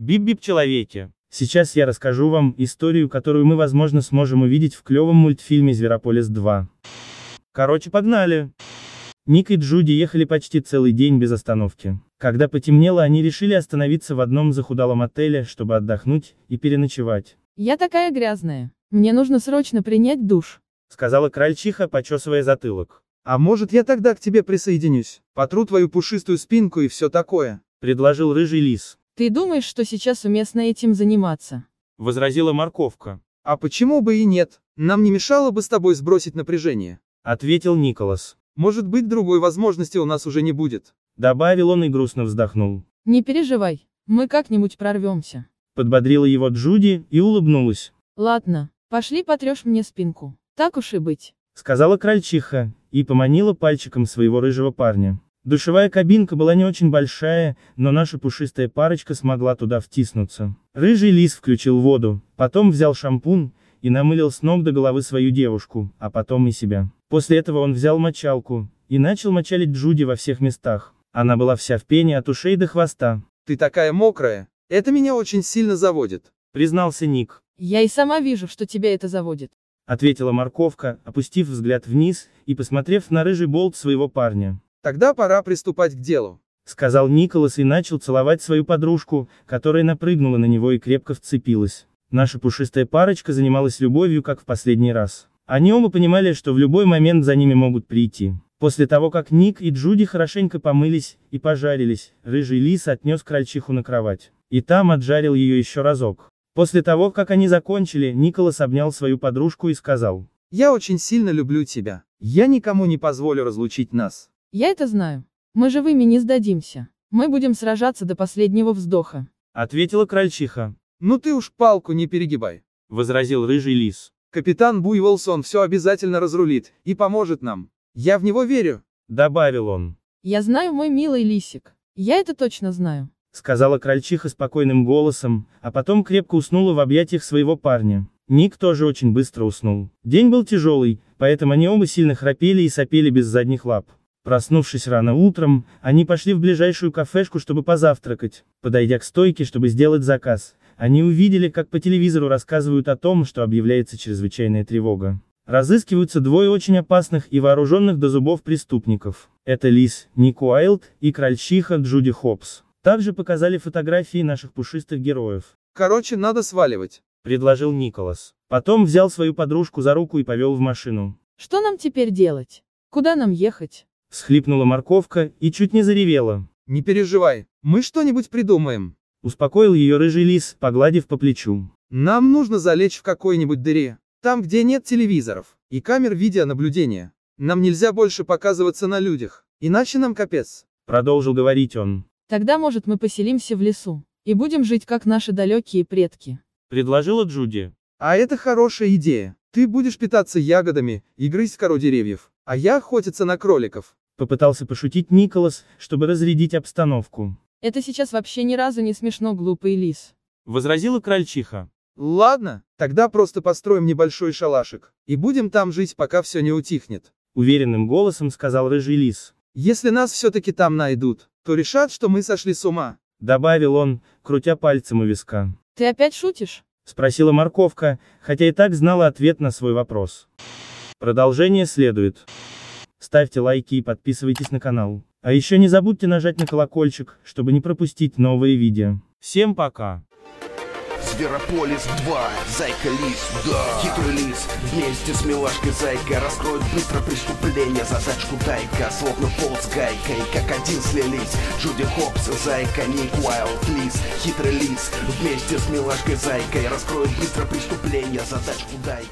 Бип-бип человеки. Сейчас я расскажу вам историю, которую мы возможно сможем увидеть в клевом мультфильме «Зверополис 2». Короче, погнали. Ник и Джуди ехали почти целый день без остановки. Когда потемнело, они решили остановиться в одном захудалом отеле, чтобы отдохнуть и переночевать. «Я такая грязная. Мне нужно срочно принять душ», — сказала крольчиха, почесывая затылок. «А может, я тогда к тебе присоединюсь? Потру твою пушистую спинку и все такое», — предложил рыжий лис. Ты думаешь, что сейчас уместно этим заниматься? Возразила морковка. А почему бы и нет? Нам не мешало бы с тобой сбросить напряжение. Ответил Николас. Может быть, другой возможности у нас уже не будет. Добавил он и грустно вздохнул. Не переживай, мы как-нибудь прорвемся. Подбодрила его Джуди и улыбнулась. Ладно, пошли потрешь мне спинку. Так уж и быть. Сказала крольчиха и поманила пальчиком своего рыжего парня. Душевая кабинка была не очень большая, но наша пушистая парочка смогла туда втиснуться. Рыжий лис включил воду, потом взял шампунь, и намылил с ног до головы свою девушку, а потом и себя. После этого он взял мочалку, и начал мочалить Джуди во всех местах. Она была вся в пене от ушей до хвоста. «Ты такая мокрая, это меня очень сильно заводит», — признался Ник. «Я и сама вижу, что тебя это заводит», — ответила морковка, опустив взгляд вниз и посмотрев на рыжий болт своего парня. Тогда пора приступать к делу. — сказал Николас и начал целовать свою подружку, которая напрыгнула на него и крепко вцепилась. Наша пушистая парочка занималась любовью, как в последний раз. Они оба понимали, что в любой момент за ними могут прийти. После того, как Ник и Джуди хорошенько помылись и пожарились, рыжий лис отнес крольчиху на кровать. И там отжарил ее еще разок. После того, как они закончили, Николас обнял свою подружку и сказал. «Я очень сильно люблю тебя. Я никому не позволю разлучить нас». Я это знаю. Мы живыми не сдадимся. Мы будем сражаться до последнего вздоха. Ответила крольчиха. Ну ты уж палку не перегибай. Возразил рыжий лис. Капитан Буйволсон все обязательно разрулит и поможет нам. Я в него верю. Добавил он. Я знаю, мой милый лисик. Я это точно знаю. Сказала крольчиха спокойным голосом, а потом крепко уснула в объятиях своего парня. Ник тоже очень быстро уснул. День был тяжелый, поэтому они оба сильно храпели и сопели без задних лап. Проснувшись рано утром, они пошли в ближайшую кафешку, чтобы позавтракать. Подойдя к стойке, чтобы сделать заказ, они увидели, как по телевизору рассказывают о том, что объявляется чрезвычайная тревога. Разыскиваются двое очень опасных и вооруженных до зубов преступников. Это Лис, Ник Уайлд и крольчиха Джуди Хопс. Также показали фотографии наших пушистых героев. Короче, надо сваливать, предложил Николас. Потом взял свою подружку за руку и повел в машину. Что нам теперь делать? Куда нам ехать? Схлипнула морковка и чуть не заревела. «Не переживай, мы что-нибудь придумаем», — успокоил ее рыжий лис, погладив по плечу. «Нам нужно залечь в какой-нибудь дыре, там, где нет телевизоров и камер видеонаблюдения. Нам нельзя больше показываться на людях, иначе нам капец», — продолжил говорить он. «Тогда, может, мы поселимся в лесу и будем жить, как наши далекие предки», — предложила Джуди. «А это хорошая идея. Ты будешь питаться ягодами и грызть кору деревьев. А я охотиться на кроликов. Попытался пошутить Николас, чтобы разрядить обстановку. Это сейчас вообще ни разу не смешно, глупый лис. Возразила крольчиха. Ладно, тогда просто построим небольшой шалашик. И будем там жить, пока все не утихнет. Уверенным голосом сказал рыжий лис. Если нас все-таки там найдут, то решат, что мы сошли с ума. Добавил он, крутя пальцем у виска. Ты опять шутишь? Спросила морковка, хотя и так знала ответ на свой вопрос. Продолжение следует. Ставьте лайки и подписывайтесь на канал. А еще не забудьте нажать на колокольчик, чтобы не пропустить новые видео. Всем пока! Зверополис 2, Зайка Лис, да Хитрый лис, вместе с милашкой Зайка Раскроет быстро преступление, задачку Тайка Словно пол с гайкой, как один слились Джуди Хопс, Зайка, Ник Уайлд, Лис Хитрый лис, вместе с милашкой Зайкой Раскроет быстро преступление, задачку Дайка